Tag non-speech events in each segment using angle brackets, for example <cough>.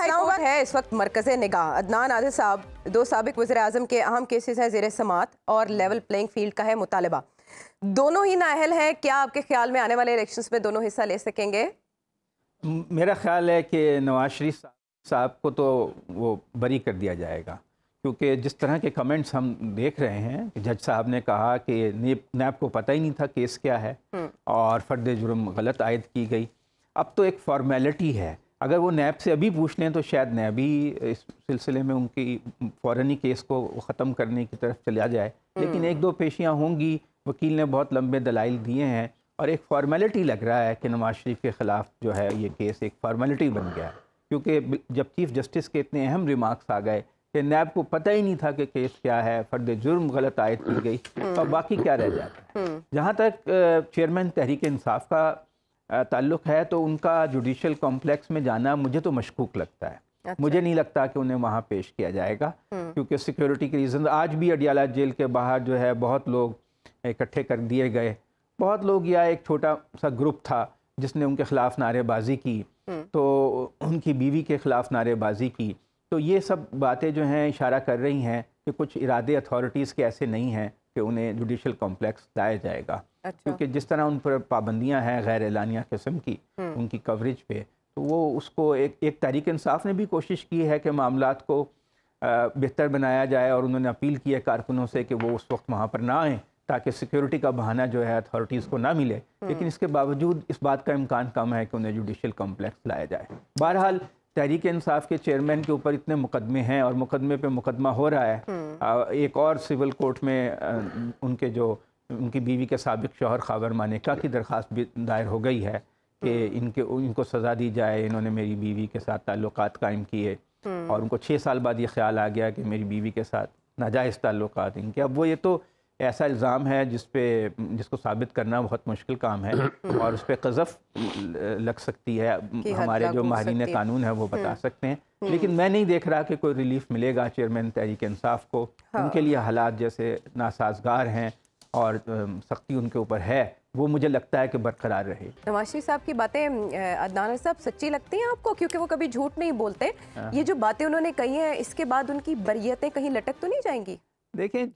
फैसला है इस वक्त मरकज निगाह अदनान आदिल साहब दो सबक वजर अजम के अहम केसेस हैं जेर समात और लेवल प्लेइंग फील्ड का है मुतालबा दोनों ही नाहल हैं क्या आपके ख्याल में आने वाले इलेक्शन में दोनों हिस्सा ले सकेंगे मेरा ख्याल है कि नवाज शरीफ साहब को तो वो बरी कर दिया जाएगा क्योंकि जिस तरह के कमेंट्स हम देख रहे हैं जज साहब ने कहा कि नैब को पता ही नहीं था केस क्या है हम्म। और फर्द जुर्म गलत आयद की गई अब तो एक फॉर्मेलिटी है अगर वो नैब से अभी पूछ लें तो शायद नैब ही इस सिलसिले में उनकी फौरनी ही केस को ख़त्म करने की तरफ चला जाए लेकिन एक हम्म। दो पेशियाँ होंगी वकील ने बहुत लंबे दलाइल दिए हैं और एक फॉर्मेलिटी लग रहा है कि नवाज शरीफ के ख़िलाफ़ जो है ये केस एक फॉर्मेलिटी बन गया है क्योंकि जब चीफ़ जस्टिस के इतने अहम रिमार्क्स आ गए कि नैब को पता ही नहीं था कि केस क्या है फर्द जुर्म गलत आयद की गई हम्म। और बाकी क्या रह जाता है हम्म। जहाँ तक चेयरमैन तहरीक इंसाफ का ताल्लुक़ है तो उनका जुडिशल कॉम्प्लेक्स में जाना मुझे तो मशकूक लगता है अच्छा। मुझे नहीं लगता कि उन्हें वहाँ पेश किया जाएगा हम्म। क्योंकि सिक्योरिटी के रीज़न आज भी अडियाला जेल के बाहर जो है बहुत लोग इकट्ठे कर दिए गए बहुत लोग या एक छोटा सा ग्रुप था जिसने उनके ख़िलाफ़ नारेबाजी की हम्म। तो उनकी बीवी के ख़िलाफ़ नारेबाजी की तो ये सब बातें जो हैं इशारा कर रही हैं कि कुछ इरादे अथॉरिटीज़ के ऐसे नहीं हैं कि उन्हें जुडिशल कॉम्प्लेक्स लाया जाएगा अच्छा। क्योंकि जिस तरह उन पर पाबंदियां हैं गैर एलानिया किस्म की हम्म। उनकी कवरेज पे तो वो उसको एक एक तहरीक इंसाफ ने भी कोशिश की है कि मामला को बेहतर बनाया जाए और उन्होंने अपील की है कारकुनों से कि वो उस वक्त वहाँ पर ना आए ताकि सिक्योरिटी का बहाना जो है अथॉरिटीज़ को ना मिले हम्म। लेकिन इसके बावजूद इस बात का इम्कान कम है कि उन्हें जुडिशल कम्प्लेक्स लाया जाए बहरहाल तहरीक इंसाफ के चेयरमैन के ऊपर इतने मुकदमे हैं और मुकदमे पे मुकदमा हो रहा है हम्म। एक और सिविल कोर्ट में उनके जो उनकी बीवी के सबक शोहर खावर मानिका की दरख्वास्त भी दायर हो गई है कि हम्म। इनके इनको सज़ा दी जाए इन्होंने मेरी बीवी के साथ ताल्लुक कायम किए हम्म। और उनको छः साल बाद ये ख्याल आ गया कि मेरी बीवी के साथ नाजायज़ ताल्लुक इनके अब वो ये तो ऐसा इल्ज़ाम है जिस पे जिसको साबित करना बहुत मुश्किल काम है हम्म। और उस पर कज़फ़ लग सकती है हमारे जो माहरीन कानून है वो बता सकते हैं लेकिन मैं नहीं देख रहा कि कोई रिलीफ मिलेगा चेयरमैन तहरीक इंसाफ को हाँ। उनके लिए हालात जैसे नासाजगार हैं और सख्ती उनके ऊपर है वो मुझे लगता है कि बरकरार रहे नवाज साहब की बातें अदनान साहब सच्ची लगती हैं आपको क्योंकि वो कभी झूठ नहीं बोलते हाँ। ये जो बातें उन्होंने कही हैं इसके बाद उनकी बरियतें कहीं लटक तो नहीं जाएंगी देखें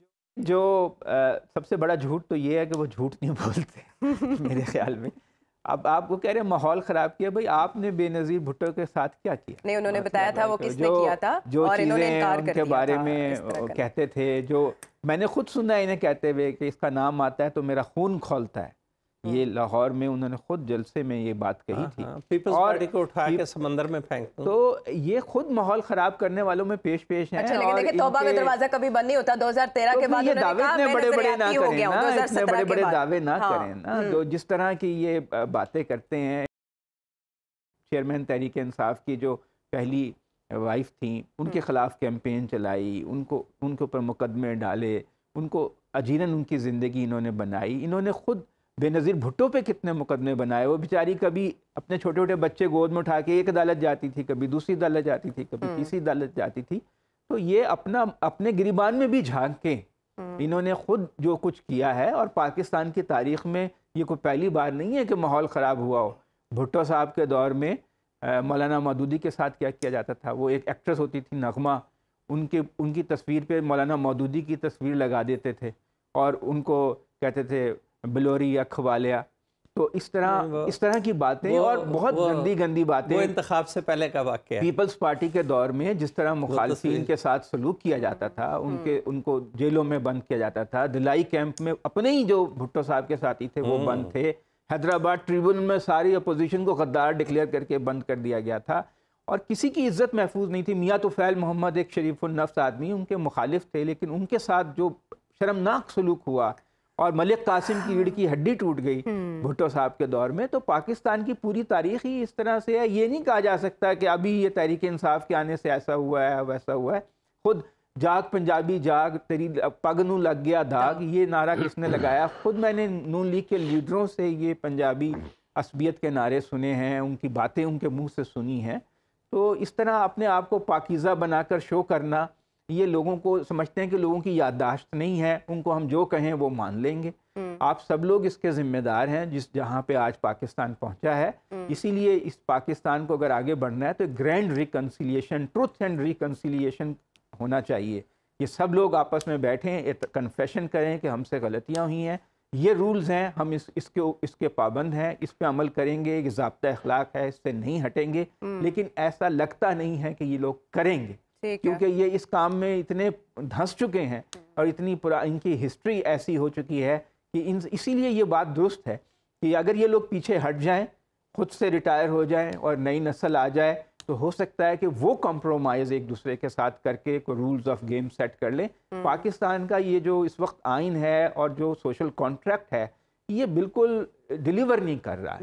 जो आ, सबसे बड़ा झूठ तो ये है कि वो झूठ नहीं बोलते <laughs> मेरे ख्याल में अब आप वो कह रहे हैं माहौल खराब किया भाई आपने बेनजीर भुट्टो के साथ क्या किया नहीं उन्होंने बताया था वो किसने किया था जो चीज़ें उनके बारे में कहते थे जो मैंने खुद सुना इन्हें कहते हुए कि इसका नाम आता है तो मेरा खून खोलता है ये हाँ। लाहौर में उन्होंने खुद जलसे में ये बात कही हाँ, थी हाँ, और को उठा के समंदर में फेंक तो ये खुद माहौल खराब करने वालों में पेश पेश है अच्छा, लेकिन देखिए तौबा का दरवाजा कभी बंद नहीं होता 2013 तो के बाद दावे इतने बड़े बड़े ना करें ना इतने बड़े बड़े दावे ना करें ना तो जिस तरह की ये बातें करते हैं चेयरमैन तहरीक इंसाफ की जो पहली वाइफ थी उनके हम्म। खिलाफ कैंपेन चलाई उनको उनके ऊपर मुकदमे डाले उनको अजीरन उनकी ज़िंदगी इन्होंने बनाई इन्होंने खुद बेनज़ीर भुट्टो पे कितने मुकदमे बनाए वो बेचारी कभी अपने छोटे छोटे बच्चे गोद में उठा के एक अदालत जाती थी कभी दूसरी अदालत जाती थी कभी हम्म। तीसरी अदालत जाती थी तो ये अपना अपने गिरिबान में भी झांक के हम्म। इन्होंने खुद जो कुछ किया है और पाकिस्तान की तारीख में ये कोई पहली बार नहीं है कि माहौल ख़राब हुआ हो भुट्टो साहब के दौर में मौलाना मदूदी के साथ क्या किया जाता था वो एक एक्ट्रेस होती थी नगमा उनके उनकी तस्वीर पर मौलाना मदूदी की तस्वीर लगा देते थे और उनको कहते थे बिलोरी या खवालिया तो इस तरह इस तरह की बातें और बहुत गंदी गंदी बातें इंतखब से पहले का वाक्य पीपल्स पार्टी के दौर में जिस तरह तो मुखालफी के साथ सलूक किया जाता था हम्म। उनके उनको जेलों में बंद किया जाता था दिलाई कैंप में अपने ही जो भुट्टो साहब के साथी थे वो बंद हम्म। थे हैदराबाद ट्रिब्यून में सारी अपोजिशन को गद्दार डिक्लेयर करके बंद कर दिया गया था और किसी की इज्जत महफूज नहीं थी मियाँ तोफ़ैल मोहम्मद एक शरीफ उन्नफ आदमी उनके मुखालिफ थे लेकिन उनके साथ जो शर्मनाक सलूक हुआ और मलिक कासिम की ईड़ हाँ। की हड्डी टूट गई हम्म। भुट्टो साहब के दौर में तो पाकिस्तान की पूरी तारीख ही इस तरह से है ये नहीं कहा जा सकता कि अभी ये तहरीक इंसाफ के आने से ऐसा हुआ है वैसा हुआ है खुद जाग पंजाबी जाग तेरी पग नू लग गया दाग ये नारा किसने लगाया खुद मैंने नून लीग के लीडरों से ये पंजाबी असबियत के नारे सुने हैं उनकी बातें उनके मुंह से सुनी हैं तो इस तरह अपने आप को पाकिज़ा बनाकर शो करना ये लोगों को समझते हैं कि लोगों की याददाश्त नहीं है उनको हम जो कहें वो मान लेंगे हम्म। आप सब लोग इसके जिम्मेदार हैं जिस जहाँ पे आज पाकिस्तान पहुँचा है हम्म। इसीलिए इस पाकिस्तान को अगर आगे बढ़ना है तो grand reconciliation truth and reconciliation होना चाहिए ये सब लोग आपस में बैठें कन्फेशन करें कि हमसे गलतियाँ हुई हैं ये रूल्स हैं हम इस इसके इसके पाबंद हैं इस पर अमल करेंगे ये जबता अखलाक है इससे नहीं हटेंगे हम्म। लेकिन ऐसा लगता नहीं है कि ये लोग करेंगे क्योंकि ये इस काम में इतने धंस चुके हैं हम्म। और इतनी पुरा इनकी हिस्ट्री ऐसी हो चुकी है कि इन इसीलिए ये बात दुरुस्त है कि अगर ये लोग पीछे हट जाएं खुद से रिटायर हो जाएं और नई नस्ल आ जाए तो हो सकता है कि वो कॉम्प्रोमाइज़ एक दूसरे के साथ करके को रूल्स ऑफ गेम सेट कर लें हम्म। पाकिस्तान का ये जो इस वक्त आइन है और जो सोशल कॉन्ट्रैक्ट है ये बिल्कुल डिलीवर नहीं कर रहा है